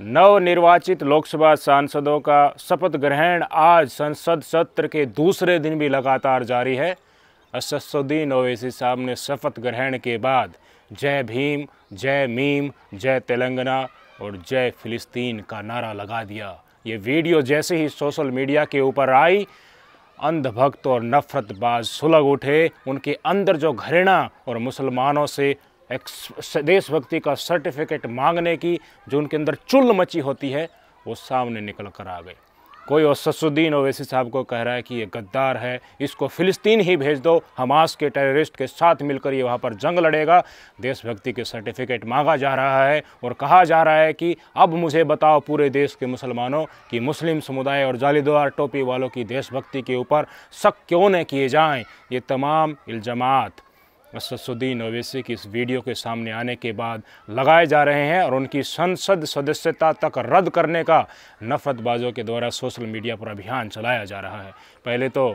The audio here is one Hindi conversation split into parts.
नवनिर्वाचित लोकसभा सांसदों का शपथ ग्रहण आज संसद सत्र के दूसरे दिन भी लगातार जारी है असदुद्दीन ओवैसी साहब ने शपथ ग्रहण के बाद जय भीम जय मीम जय तेलंगाना और जय फिलिस्तीन का नारा लगा दिया ये वीडियो जैसे ही सोशल मीडिया के ऊपर आई अंधभक्त और नफरतबाज सुलग उठे उनके अंदर जो घृणा और मुसलमानों से देशभक्ति का सर्टिफिकेट मांगने की जो उनके अंदर चुल्ल मची होती है वो सामने निकल कर आ गई कोई अससुद्दीन ओवैसी साहब को कह रहा है कि ये गद्दार है इसको फिलिस्तीन ही भेज दो हमास के टेररिस्ट के साथ मिलकर ये वहाँ पर जंग लड़ेगा देशभक्ति के सर्टिफिकेट मांगा जा रहा है और कहा जा रहा है कि अब मुझे बताओ पूरे देश के मुसलमानों कि मुस्लिम समुदाय और जालीदार टोपी वालों की देशभक्ति के ऊपर शक क्यों न किए जाएँ ये तमाम इल्ज़ाम असदुद्दीन ओवैसी की इस वीडियो के सामने आने के बाद लगाए जा रहे हैं और उनकी संसद सदस्यता तक रद्द करने का नफरतबाजों के द्वारा सोशल मीडिया पर अभियान चलाया जा रहा है पहले तो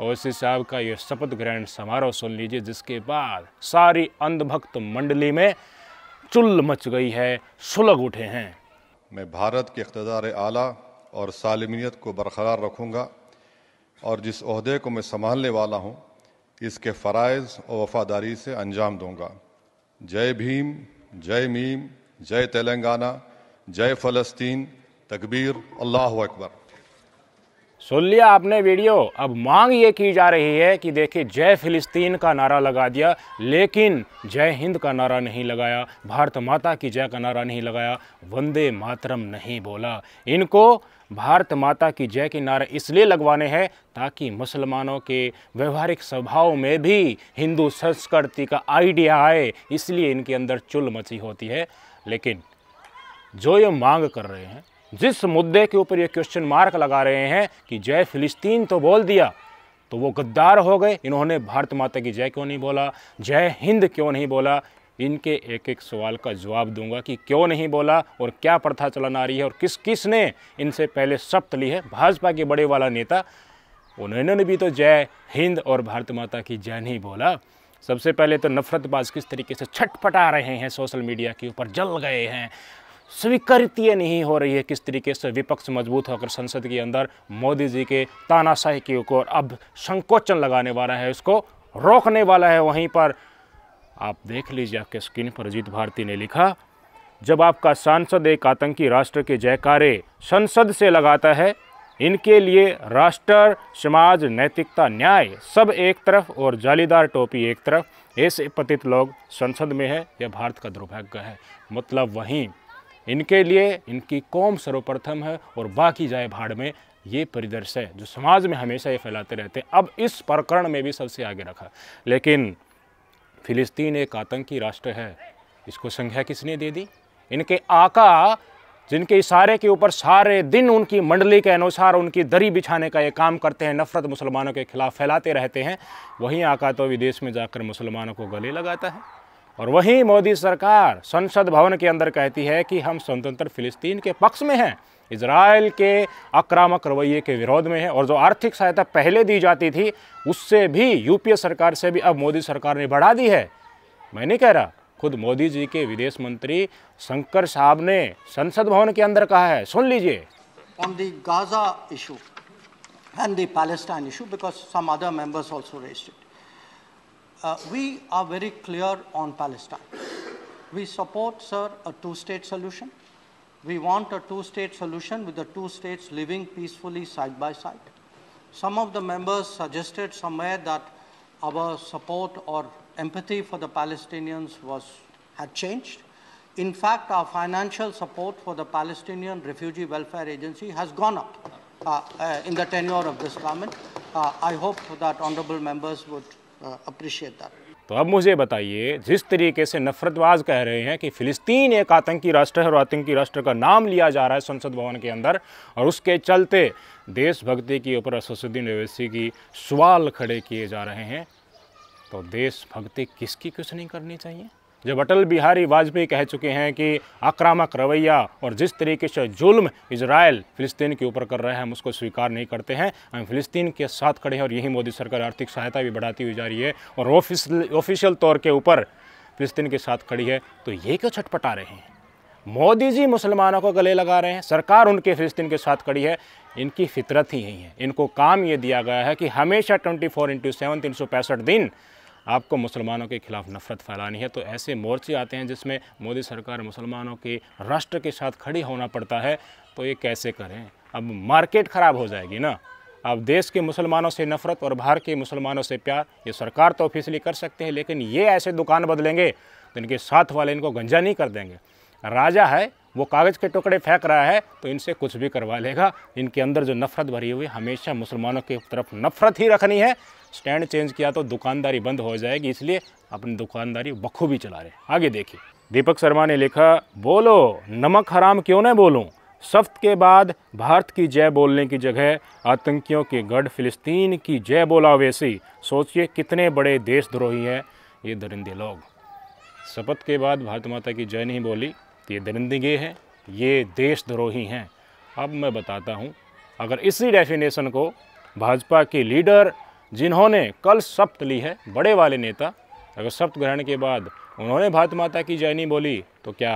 ओवैसी साहब का यह शपथ ग्रहण समारोह सुन लीजिए जिसके बाद सारी अंधभक्त मंडली में चुल मच गई है सुलग उठे हैं मैं भारत के इकतदार आला और सालमियत को बरकरार रखूँगा और जिस अहदे को मैं संभालने वाला हूँ इसके फ़रज़ और वफ़ादारी से अंजाम दूंगा जय भीम जय मीम जय तेलंगाना जय फ़लस्तीन तकबीर अल्लाह अकबर सुन लिया आपने वीडियो अब मांग ये की जा रही है कि देखिए जय फिलिस्तीन का नारा लगा दिया लेकिन जय हिंद का नारा नहीं लगाया भारत माता की जय का नारा नहीं लगाया वंदे मातरम नहीं बोला इनको भारत माता की जय के नारे इसलिए लगवाने हैं ताकि मुसलमानों के व्यवहारिक स्वभाव में भी हिंदू संस्कृति का आइडिया आए इसलिए इनके अंदर चुल मची होती है लेकिन जो ये मांग कर रहे हैं जिस मुद्दे के ऊपर ये क्वेश्चन मार्क लगा रहे हैं कि जय फिलिस्तीन तो बोल दिया तो वो गद्दार हो गए इन्होंने भारत माता की जय क्यों नहीं बोला जय हिंद क्यों नहीं बोला इनके एक एक सवाल का जवाब दूंगा कि क्यों नहीं बोला और क्या प्रथा चलन आ रही है और किस किस ने इनसे पहले शपथ ली है भाजपा के बड़े वाला नेता उन्होंने भी तो जय हिंद और भारत माता की जय नहीं बोला सबसे पहले तो नफरतबाज किस तरीके से छटपटा रहे हैं सोशल मीडिया के ऊपर जल गए हैं स्वीकृति नहीं हो रही है किस तरीके से विपक्ष मजबूत होकर संसद के अंदर मोदी जी के तानाशाही के ऊपर अब संकोचन लगाने वाला है उसको रोकने वाला है वहीं पर आप देख लीजिए आपके स्क्रीन पर अजीत भारती ने लिखा जब आपका सांसद एक आतंकी राष्ट्र के जयकारे संसद से लगाता है इनके लिए राष्ट्र समाज नैतिकता न्याय सब एक तरफ और जालीदार टोपी एक तरफ ऐसे पतित लोग संसद में है यह भारत का दुर्भाग्य है मतलब वहीं इनके लिए इनकी कौम सर्वप्रथम है और बाकी जाए भाड़ में ये परिदृश्य है जो समाज में हमेशा ये फैलाते रहते हैं अब इस प्रकरण में भी सबसे आगे रखा लेकिन फिलिस्तीन एक आतंकी राष्ट्र है इसको संज्ञा किसने दे दी इनके आका जिनके इशारे के ऊपर सारे दिन उनकी मंडली के अनुसार उनकी दरी बिछाने का ये काम करते हैं नफरत मुसलमानों के खिलाफ फैलाते रहते हैं वहीं आका तो विदेश में जाकर मुसलमानों को गले लगाता है और वहीं मोदी सरकार संसद भवन के अंदर कहती है कि हम स्वतंत्र फिलिस्तीन के पक्ष में हैं इसराइल के आक्रामक रवैये के विरोध में है और जो आर्थिक सहायता पहले दी जाती थी उससे भी यूपीए सरकार से भी अब मोदी सरकार ने बढ़ा दी है मैं नहीं कह रहा खुद मोदी जी के विदेश मंत्री शंकर साहब ने संसद भवन के अंदर कहा है सुन लीजिए on the Gaza issue and the Palestine issue because some other members also rest it we are very clear on Palestine we support sir a two state solution We want a two-state solution with the two states living peacefully side by side. Some of the members suggested somewhere that our support or empathy for the Palestinians was, had changed. In fact, our financial support for the Palestinian Refugee Welfare Agency has gone up uh, uh, in the tenure of this government. Uh, I hope that honorable members would uh, appreciate that. तो अब मुझे बताइए जिस तरीके से नफरतवाज कह रहे हैं कि फ़िलिस्तीन एक आतंकी राष्ट्र है और आतंकी राष्ट्र का नाम लिया जा रहा है संसद भवन के अंदर और उसके चलते देशभक्ति के ऊपर असदुद्दीन अवैसी की सवाल खड़े किए जा रहे हैं तो देशभक्ति किसकी कुछ नहीं करनी चाहिए जब अटल बिहारी वाजपेयी कह चुके हैं कि आक्रामक रवैया और जिस तरीके से जुल्म इसराइल फ़िलिस्तीन के ऊपर कर रहे हैं हम उसको स्वीकार नहीं करते हैं हम फ़िलिस्तीन के साथ खड़े हैं और यही मोदी सरकार आर्थिक सहायता भी बढ़ाती हुई जा रही है और ऑफिशियल तौर के ऊपर फ़िलिस्तीन के साथ खड़ी है तो ये क्यों छटपटा रहे हैं मोदी जी मुसलमानों को गले लगा रहे हैं सरकार उनके फ़िलिस्तीन के साथ खड़ी है इनकी फितरत ही यही है इनको काम ये दिया गया है कि हमेशा ट्वेंटी फोर इंटू सेवन तीन सौ पैंसठ दिन आपको मुसलमानों के खिलाफ नफरत फैलानी है तो ऐसे मोर्चे आते हैं जिसमें मोदी सरकार मुसलमानों के राष्ट्र के साथ खड़ी होना पड़ता है तो ये कैसे करें अब मार्केट ख़राब हो जाएगी ना अब देश के मुसलमानों से नफरत और बाहर के मुसलमानों से प्यार ये सरकार तो ऑफिसली कर सकते हैं लेकिन ये ऐसे दुकान बदलेंगे तो इनके साथ वाले इनको गंजा नहीं कर देंगे राजा है वो कागज़ के टुकड़े फेंक रहा है तो इनसे कुछ भी करवा लेगा इनके अंदर जो नफ़रत भरी हुई हमेशा मुसलमानों की तरफ नफ़रत ही रखनी है स्टैंड चेंज किया तो दुकानदारी बंद हो जाएगी इसलिए अपनी दुकानदारी बखूबी चला रहे आगे देखिए दीपक शर्मा ने लिखा बोलो नमक हराम क्यों ना बोलूँ सफ्त के बाद भारत की जय बोलने की जगह आतंकियों के गढ़ फिलिस्तीन की जय बोला वैसी सोचिए कितने बड़े देशद्रोही हैं ये दरिंदे लोग शपथ के बाद भारत माता की जय नहीं बोली ये दरिंदगी हैं ये देशद्रोही हैं अब मैं बताता हूँ अगर इसी डेफिनेशन को भाजपा के लीडर जिन्होंने कल शपथ ली है बड़े वाले नेता अगर शपथ ग्रहण के बाद उन्होंने भारत माता की जयनी बोली तो क्या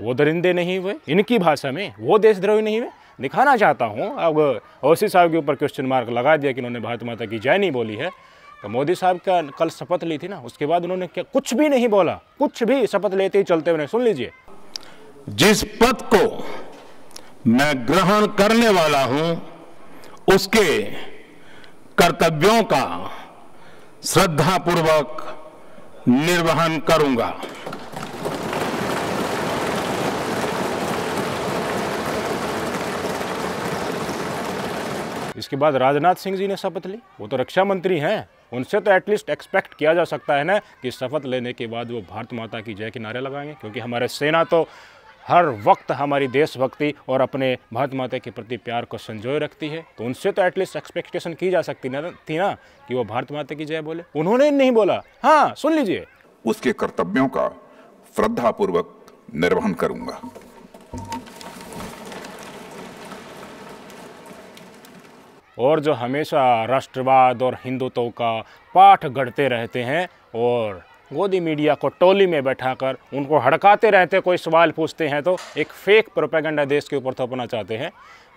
वो दरिंदे नहीं हुए इनकी भाषा में वो देशद्रोही नहीं हुए दिखाना चाहता हूँ अब ओसी साहब के ऊपर क्वेश्चन मार्क लगा दिया कि उन्होंने भारत माता की जय नहीं बोली है तो मोदी साहब का कल शपथ ली थी ना उसके बाद उन्होंने क्या कुछ भी नहीं बोला कुछ भी शपथ लेते ही चलते उन्हें सुन लीजिए जिस पद को मैं ग्रहण करने वाला हूं उसके कर्तव्यों का श्रद्धापूर्वक निर्वहन करूंगा इसके बाद राजनाथ सिंह जी ने शपथ ली वो तो रक्षा मंत्री हैं उनसे तो एटलीस्ट एक्सपेक्ट किया जा सकता है ना कि शपथ लेने के बाद वो भारत माता की जय के नारे लगाएंगे क्योंकि हमारे सेना तो हर वक्त हमारी देशभक्ति और अपने भारत माता के प्रति प्यार को संजोए रखती है तो उनसे तो एटलीस्ट एक्सपेक्टेशन की जा सकती ना थी ना कि वो भारत माता की जय बोले उन्होंने नहीं बोला हाँ सुन लीजिए उसके कर्तव्यों का श्रद्धापूर्वक निर्वहन करूंगा और जो हमेशा राष्ट्रवाद और हिंदुत्व का पाठ गढ़ते रहते हैं और गोदी मीडिया को टोली में बैठाकर उनको हड़काते रहते कोई सवाल पूछते हैं तो एक फेक प्रोपेगेंडा देश के ऊपर थोपना चाहते हैं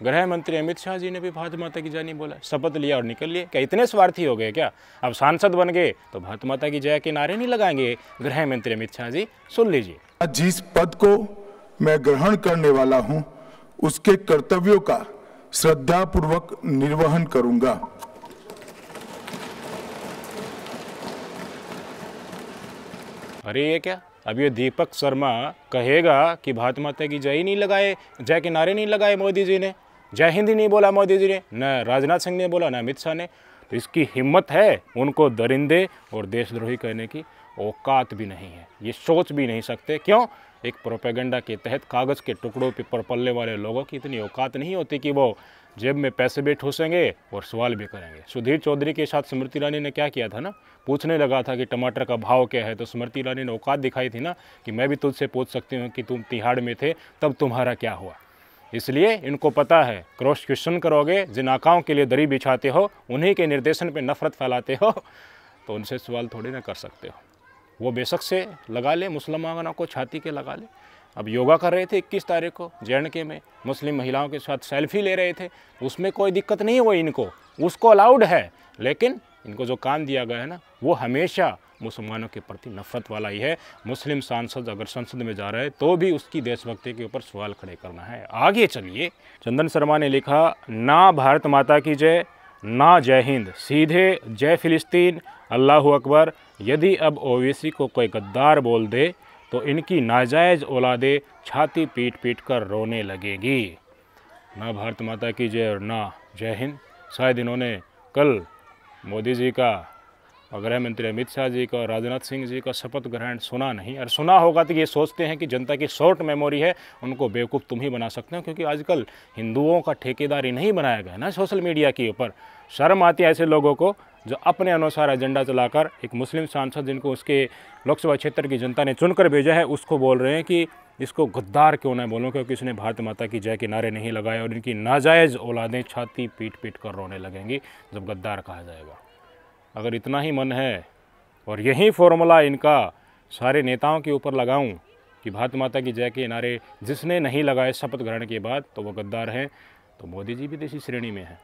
गृह मंत्री अमित शाह जी ने भी भारत माता की जय नहीं बोला शपथ लिया और निकल लिए क्या इतने स्वार्थी हो गए क्या अब सांसद बन गए तो भारत माता की जय के नारे नहीं लगाएंगे गृह मंत्री अमित शाह जी सुन लीजिए जिस पद को मैं ग्रहण करने वाला हूँ उसके कर्तव्यों का श्रद्धा पूर्वक निर्वहन करूंगा अरे ये क्या अब ये दीपक शर्मा कहेगा कि भारत माता की जय नहीं लगाए जय के नारे नहीं लगाए मोदी जी ने जय हिंद नहीं बोला मोदी जी ने न राजनाथ सिंह ने बोला न अमित शाह ने तो इसकी हिम्मत है उनको दरिंदे और देशद्रोही कहने की औकात भी नहीं है ये सोच भी नहीं सकते क्यों एक प्रोपेगेंडा के तहत कागज़ के टुकड़ों पर पल्ले वाले लोगों की इतनी औकात नहीं होती कि वो जेब में पैसे भी ठूसेंगे और सवाल भी करेंगे सुधीर चौधरी के साथ स्मृति ईरानी ने क्या किया था ना पूछने लगा था कि टमाटर का भाव क्या है तो स्मृति ईरानी ने औकात दिखाई थी ना कि मैं भी तुझसे पूछ सकती हूँ कि तुम तिहाड़ में थे तब तुम्हारा क्या हुआ इसलिए इनको पता है क्रॉस क्वेश्चन करोगे जिन आकाओं के लिए दरी बिछाते हो उन्हीं के निर्देशन पर नफरत फैलाते हो तो उनसे सवाल थोड़ी ना कर सकते हो वो बेशक से लगा ले मुसलमानों को छाती के लगा ले अब योगा कर रहे थे 21 तारीख को जे के में मुस्लिम महिलाओं के साथ सेल्फी ले रहे थे उसमें कोई दिक्कत नहीं हुई इनको उसको अलाउड है लेकिन इनको जो काम दिया गया है ना वो हमेशा मुसलमानों के प्रति नफरत वाला ही है मुस्लिम सांसद अगर संसद में जा रहे हैं तो भी उसकी देशभक्ति के ऊपर सवाल खड़े करना है आगे चलिए चंदन शर्मा ने लिखा ना भारत माता की जय ना जय हिंद सीधे जय फिलिस्तीन अल्लाह अकबर यदि अब ओवैसी को कोई गद्दार बोल दे तो इनकी नाजायज़ औलादे छाती पीट पीट कर रोने लगेगी ना भारत माता की जय और ना जय हिंद शायद इन्होंने कल मोदी जी का और गृह मंत्री अमित शाह जी का और राजनाथ सिंह जी का शपथ ग्रहण सुना नहीं और सुना होगा तो ये सोचते हैं कि जनता की शॉर्ट मेमोरी है उनको बेवकूफ़ तुम ही बना सकते हो क्योंकि आजकल हिंदुओं का ठेकेदारी नहीं बनाया गया ना सोशल मीडिया के ऊपर शर्म आती है ऐसे लोगों को जो अपने अनुसार एजेंडा चलाकर एक मुस्लिम सांसद जिनको उसके लोकसभा क्षेत्र की जनता ने चुनकर भेजा है उसको बोल रहे हैं कि इसको गद्दार क्यों ना बोलूँ क्योंकि इसने भारत माता की जय के नारे नहीं लगाए और इनकी नाजायज़ औलादें छाती पीट पीट कर रोने लगेंगी जब गद्दार कहा जाएगा अगर इतना ही मन है और यही फॉर्मूला इनका सारे नेताओं के ऊपर लगाऊं कि भारत माता की जय के नारे जिसने नहीं लगाए शपथ ग्रहण के बाद तो वो गद्दार हैं तो मोदी जी भी इसी श्रेणी में हैं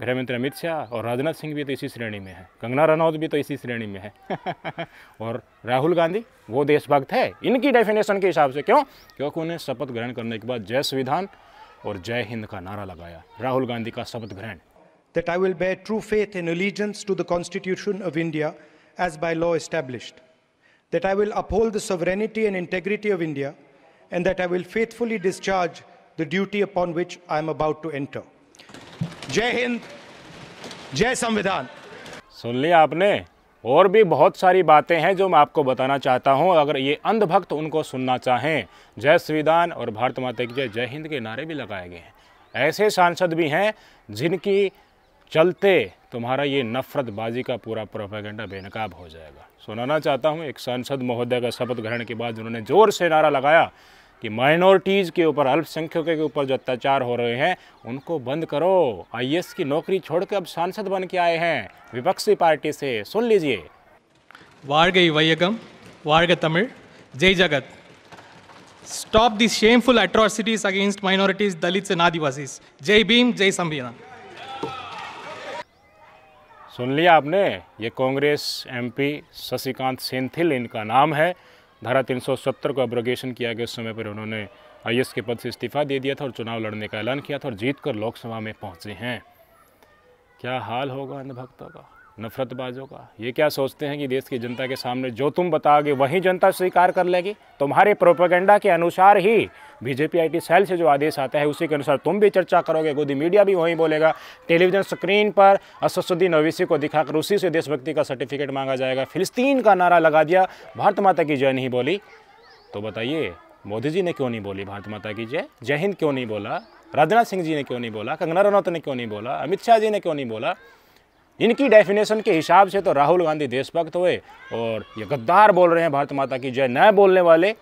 गृहमंत्री अमित शाह और राजनाथ सिंह भी तो इसी श्रेणी में है कंगना रनौत भी तो इसी श्रेणी में है और राहुल गांधी वो देशभक्त है इनकी डेफिनेशन के हिसाब से क्यों क्योंकि उन्हें शपथ ग्रहण करने के बाद जय संविधान और जय हिंद का नारा लगाया राहुल गांधी का शपथ ग्रहण that I will bear true faith in allegiance to the constitution of India as by law established that I will uphold the sovereignty and integrity of India and that I will faithfully discharge the duty upon which I am about to enter जय हिंद जय संविधान सुन लिया आपने और भी बहुत सारी बातें हैं जो मैं आपको बताना चाहता हूं अगर ये अंधभक्त उनको सुनना चाहें जय संविधान और भारत माता की जय जय हिंद के नारे भी लगाए गए हैं ऐसे सांसद भी हैं जिनकी चलते तुम्हारा ये नफरतबाजी का पूरा प्रोपेगेंडा बेनकाब हो जाएगा सुनाना चाहता हूँ एक सांसद महोदय का शपथ ग्रहण के बाद उन्होंने ज़ोर से नारा लगाया कि माइनॉरिटीज़ के ऊपर अल्पसंख्यकों के ऊपर जो अत्याचार हो रहे हैं उनको बंद करो आई की नौकरी छोड़कर अब सांसद बन के आए हैं विपक्षी पार्टी से सुन लीजिए वार्ग वैयगम वार्ग तमिल जय जगत stop this shameful atrocities against minorities Dalit and Adivasis जय भीम जय संविधान सुन लिया आपने ये कांग्रेस एमपी शशिकांत सेंथिल इनका नाम है धारा 370 को अब्रोगेशन किया गया उस समय पर उन्होंने आई के पद से इस्तीफा दे दिया था और चुनाव लड़ने का ऐलान किया था और जीत कर लोकसभा में पहुंचे हैं क्या हाल होगा अंधभक्तों का नफरतबाजों का ये क्या सोचते हैं कि देश की जनता के सामने जो तुम बताओगे वही जनता स्वीकार कर लेगी तुम्हारे प्रोपोगेंडा के अनुसार ही बीजेपी आईटी सेल से जो आदेश आता है उसी के अनुसार तुम भी चर्चा करोगे गोदी मीडिया भी वहीं बोलेगा टेलीविज़न स्क्रीन पर असदुद्दीन अवीसी को दिखाकर उसी से देशभक्ति का सर्टिफिकेट मांगा जाएगा फिलिस्तीन का नारा लगा दिया भारत माता की जय नहीं बोली तो बताइए मोदी जी ने क्यों नहीं बोली भारत माता की जय जय हिंद क्यों नहीं बोला राजनाथ सिंह जी ने क्यों नहीं बोला कंगना रनौत ने क्यों नहीं बोला अमित शाह जी ने क्यों नहीं बोला इनकी डेफिनेशन के हिसाब से तो राहुल गांधी देशभक्त हुए और ये गद्दार बोल रहे हैं भारत माता की जय न बोलने वाले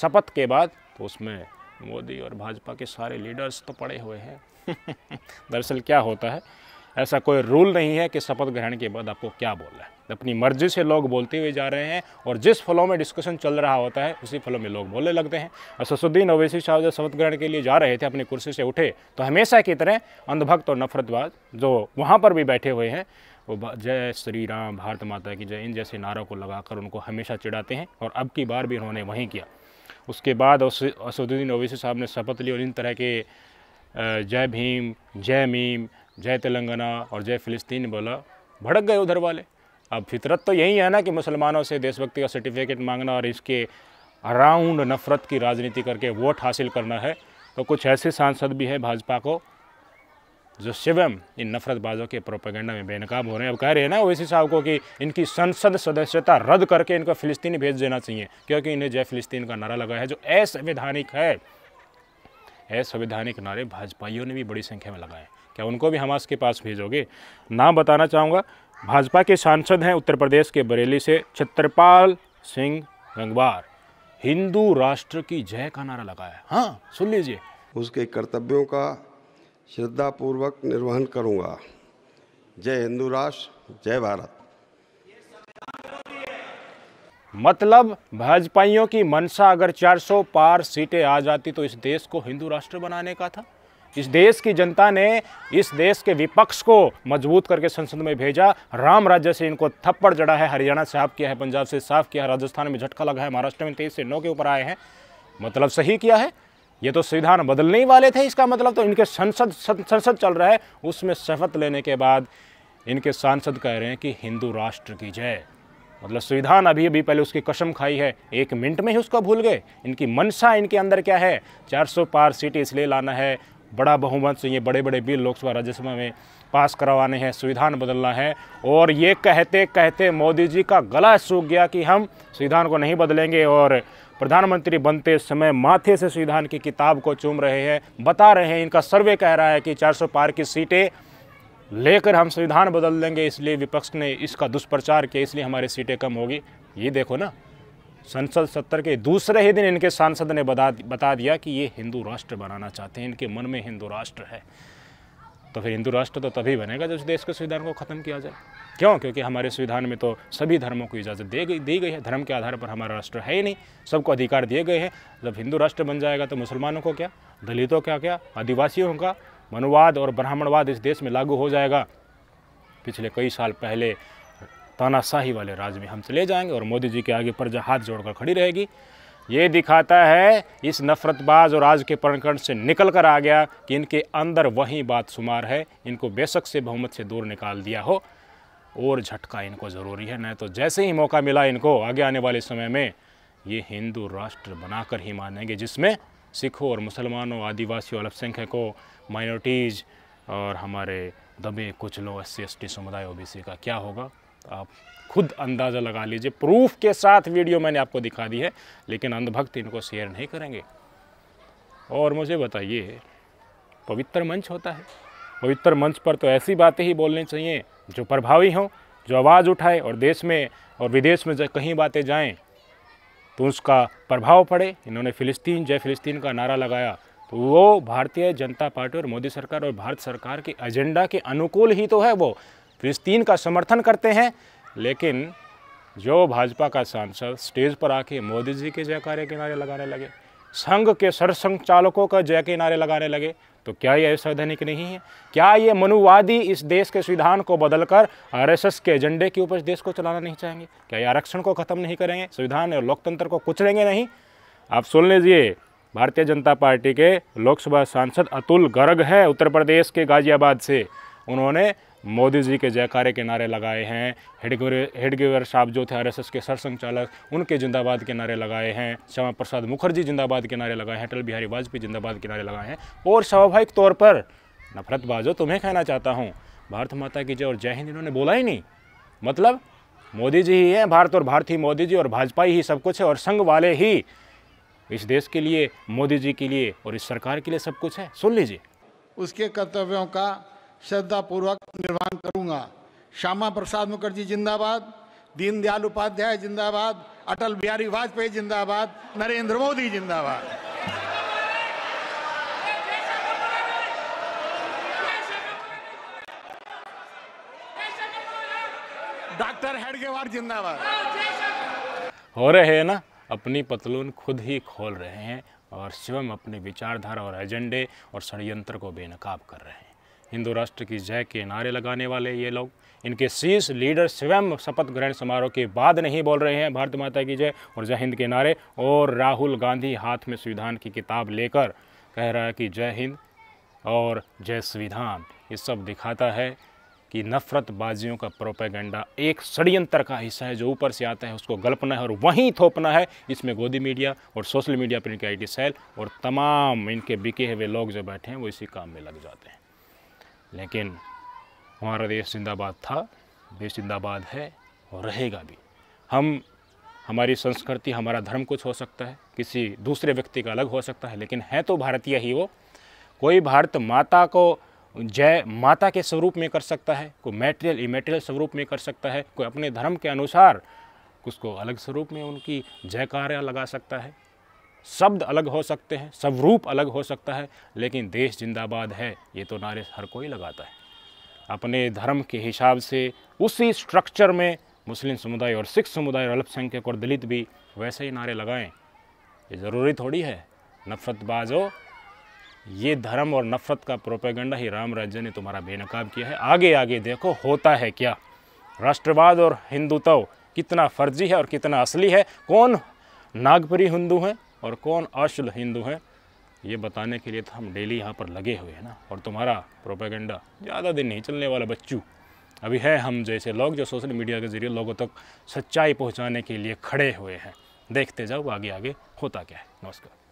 शपथ के बाद तो उसमें मोदी और भाजपा के सारे लीडर्स तो पड़े हुए हैं दरअसल क्या होता है ऐसा कोई रूल नहीं है कि शपथ ग्रहण के बाद आपको क्या बोलना है अपनी मर्जी से लोग बोलते हुए जा रहे हैं और जिस फ्लो में डिस्कशन चल रहा होता है उसी फ्लो में लोग बोलने लगते हैं और ससुद्दीन अवैसी शाह जब शपथ ग्रहण के लिए जा रहे थे अपनी कुर्सी से उठे तो हमेशा की तरह अंधभक्त और नफरतवाद जो वहाँ पर भी बैठे हुए हैं वो जय श्री राम भारत माता की जय इन जैसे नारों को लगाकर उनको हमेशा चिढ़ाते हैं और अब की बार भी उन्होंने वहीं किया उसके बाद असदुद्दीन ओवैसी साहब ने शपथ ली और इन तरह के जय भीम जय मीम जय तेलंगाना और जय फिलिस्तीन बोला भड़क गए उधर वाले अब फितरत तो यही है ना कि मुसलमानों से देशभक्ति का सर्टिफिकेट मांगना और इसके अराउंड नफ़रत की राजनीति करके वोट हासिल करना है तो कुछ ऐसे सांसद भी हैं भाजपा को जो शिवम इन नफरतबाजों के प्रोपेगेंडा में बेनकाब हो रहे हैं अब कह रहे हैं ना ओवैसी साहब को कि इनकी संसद सदस्यता रद्द करके इनको फ़िलिस्तीन भेज देना चाहिए क्योंकि इन्हें जय फ़िलिस्तीन का नारा लगा है जो असंवैधानिक है असंवैधानिक नारे भाजपाइयों ने भी बड़ी संख्या में लगाए क्या उनको भी हमास के पास भेजोगे नाम बताना चाहूँगा भाजपा के सांसद हैं उत्तर प्रदेश के बरेली से छत्रपाल सिंह गंगवार हिंदू राष्ट्र की जय का नारा लगाया हाँ सुन लीजिए उसके कर्तव्यों का श्रद्धापूर्वक निर्वहन करूंगा जय हिंदू राष्ट्र जय भारत मतलब भाजपाइयों की मनसा अगर 400 पार सीटें आ जाती तो इस देश को हिंदू राष्ट्र बनाने का था इस देश की जनता ने इस देश के विपक्ष को मजबूत करके संसद में भेजा राम राज्य से इनको थप्पड़ जड़ा है हरियाणा से साफ किया है पंजाब से साफ किया है राजस्थान में झटका लगा है महाराष्ट्र में तेईस से नौ के ऊपर आए हैं मतलब सही किया है ये तो संविधान बदलने ही वाले थे इसका मतलब तो इनके संसद संसद चल रहा है उसमें शपथ लेने के बाद इनके सांसद कह रहे हैं कि हिंदू राष्ट्र की जय मतलब संविधान अभी अभी पहले उसकी कसम खाई है एक मिनट में ही उसको भूल गए इनकी मनसा इनके अंदर क्या है 400 पार सीटें इसलिए लाना है बड़ा बहुमत से ये बड़े बड़े बिल लोकसभा राज्यसभा में पास करवाने हैं संविधान बदलना है और ये कहते कहते मोदी जी का गला सूख गया कि हम संविधान को नहीं बदलेंगे और प्रधानमंत्री बनते समय माथे से संविधान की किताब को चूम रहे हैं बता रहे हैं इनका सर्वे कह रहा है कि 400 पार की सीटें लेकर हम संविधान बदल देंगे इसलिए विपक्ष ने इसका दुष्प्रचार किया इसलिए हमारी सीटें कम होगी ये देखो ना संसद सत्तर के दूसरे ही दिन इनके सांसद ने बता बता दिया कि ये हिंदू राष्ट्र बनाना चाहते हैं इनके मन में हिंदू राष्ट्र है तो फिर हिंदू राष्ट्र तो तभी बनेगा जब देश के संविधान को ख़त्म किया जाए क्यों क्योंकि हमारे संविधान में तो सभी धर्मों को इजाज़त दे गई दी गई है धर्म के आधार पर हमारा राष्ट्र है ही नहीं सबको अधिकार दिए गए हैं जब हिंदू राष्ट्र बन जाएगा तो मुसलमानों को क्या दलितों का क्या आदिवासियों का मनुवाद और ब्राह्मणवाद इस देश में लागू हो जाएगा पिछले कई साल पहले तानाशाही वाले राज में हम चले जाएंगे और मोदी जी के आगे जहाँ हाथ जोड़कर खड़ी रहेगी ये दिखाता है इस नफरतबाज और आज के प्रकरण से निकल कर आ गया कि इनके अंदर वही बात शुमार है इनको बेशक से बहुमत से दूर निकाल दिया हो और झटका इनको ज़रूरी है न तो जैसे ही मौका मिला इनको आगे आने वाले समय में ये हिंदू राष्ट्र बनाकर ही मानेंगे जिसमें सिखों और मुसलमानों आदिवासियों अल्पसंख्यकों माइनॉरिटीज़ और हमारे दबे कुचलों एस सी एस टी समुदाय ओ बी सी का क्या होगा आप खुद अंदाज़ा लगा लीजिए प्रूफ के साथ वीडियो मैंने आपको दिखा दी है लेकिन अंधभक्त इनको शेयर नहीं करेंगे और मुझे बताइए पवित्र मंच होता है पवित्र मंच पर तो ऐसी बातें ही बोलनी चाहिए जो प्रभावी हों जो आवाज़ उठाए और देश में और विदेश में जब कहीं बातें जाएं तो उसका प्रभाव पड़े इन्होंने फिलिस्तीन जय फिलिस्तीन का नारा लगाया तो वो भारतीय जनता पार्टी और मोदी सरकार और भारत सरकार के एजेंडा के अनुकूल ही तो है वो फिलिस्तीन तो का समर्थन करते हैं लेकिन जो भाजपा का सांसद स्टेज पर आके मोदी जी के जयकारे के नारे लगाने लगे संघ के सरसंघ चालकों का जय के नारे लगाने लगे तो क्या ये असैधनिक नहीं है क्या ये मनुवादी इस देश के संविधान को बदलकर आरएसएस के एजेंडे के ऊपर देश को चलाना नहीं चाहेंगे क्या ये आरक्षण को ख़त्म नहीं करेंगे संविधान और लोकतंत्र को कुचलेंगे नहीं आप सुन लीजिए भारतीय जनता पार्टी के लोकसभा सांसद अतुल गर्ग है उत्तर प्रदेश के गाजियाबाद से उन्होंने मोदी जी के जयकारे के नारे लगाए हैं हेडगवर हेडगेवर साहब जो थे आरएसएस के सरसंचालक उनके जिंदाबाद के नारे लगाए हैं श्यामा प्रसाद मुखर्जी जिंदाबाद के नारे लगाए हैं अटल बिहारी वाजपेयी जिंदाबाद के नारे लगाए हैं और स्वाभाविक तौर पर नफरत बाजो तुम्हें कहना चाहता हूँ भारत माता की जय और जय हिंद इन्होंने बोला ही नहीं मतलब मोदी जी ही हैं भारत और भारत ही मोदी जी और भाजपा ही सब कुछ है और संघ वाले ही इस देश के लिए मोदी जी के लिए और इस सरकार के लिए सब कुछ है सुन लीजिए उसके कर्तव्यों का श्रद्धापूर्वक निर्माण करूंगा श्यामा प्रसाद मुखर्जी जिंदाबाद दीनदयाल उपाध्याय जिंदाबाद अटल बिहारी वाजपेयी जिंदाबाद नरेंद्र मोदी जिंदाबाद डॉक्टर हेडगेवार जिंदाबाद हो रहे हैं ना अपनी पतलून खुद ही खोल रहे हैं और स्वयं अपने विचारधारा और एजेंडे और षडयंत्र को बेनकाब कर रहे हैं हिंदू राष्ट्र की जय के नारे लगाने वाले ये लोग इनके शीर्ष लीडर स्वयं शपथ ग्रहण समारोह के बाद नहीं बोल रहे हैं भारत माता की जय और जय हिंद के नारे और राहुल गांधी हाथ में संविधान की किताब लेकर कह रहा है कि जय हिंद और जय संविधान ये सब दिखाता है कि नफरतबाजियों का प्रोपेगेंडा एक षडयंत्र का हिस्सा है जो ऊपर से आता है उसको गलपना है और वहीं थोपना है इसमें गोदी मीडिया और सोशल मीडिया पर इनके आई सेल और तमाम इनके बिके हुए लोग जो बैठे हैं वो इसी काम में लग जाते हैं लेकिन हमारा देश जिंदाबाद था देश जिंदाबाद है और रहेगा भी हम हमारी संस्कृति हमारा धर्म कुछ हो सकता है किसी दूसरे व्यक्ति का अलग हो सकता है लेकिन है तो भारतीय ही वो कोई भारत माता को जय माता के स्वरूप में कर सकता है कोई मैटेरियल इमेटेरियल स्वरूप में कर सकता है कोई अपने धर्म के अनुसार उसको अलग स्वरूप में उनकी जयकारा लगा सकता है शब्द अलग हो सकते हैं स्वरूप अलग हो सकता है लेकिन देश जिंदाबाद है ये तो नारे हर कोई लगाता है अपने धर्म के हिसाब से उसी स्ट्रक्चर में मुस्लिम समुदाय और सिख समुदाय और अल्पसंख्यक और दलित भी वैसे ही नारे लगाएं ये ज़रूरी थोड़ी है नफरत बाजो ये धर्म और नफ़रत का प्रोपेगेंडा ही राम राज्य ने तुम्हारा बेनकाब किया है आगे आगे देखो होता है क्या राष्ट्रवाद और हिंदुत्व कितना फर्जी है और कितना असली है कौन नागपुरी हिंदू हैं और कौन अशुल हिंदू हैं ये बताने के लिए तो हम डेली यहाँ पर लगे हुए हैं ना और तुम्हारा प्रोपेगेंडा ज़्यादा दिन नहीं चलने वाला बच्चू अभी है हम जैसे लोग जो सोशल मीडिया के ज़रिए लोगों तक सच्चाई पहुँचाने के लिए खड़े हुए हैं देखते जाओ आगे आगे होता क्या है नमस्कार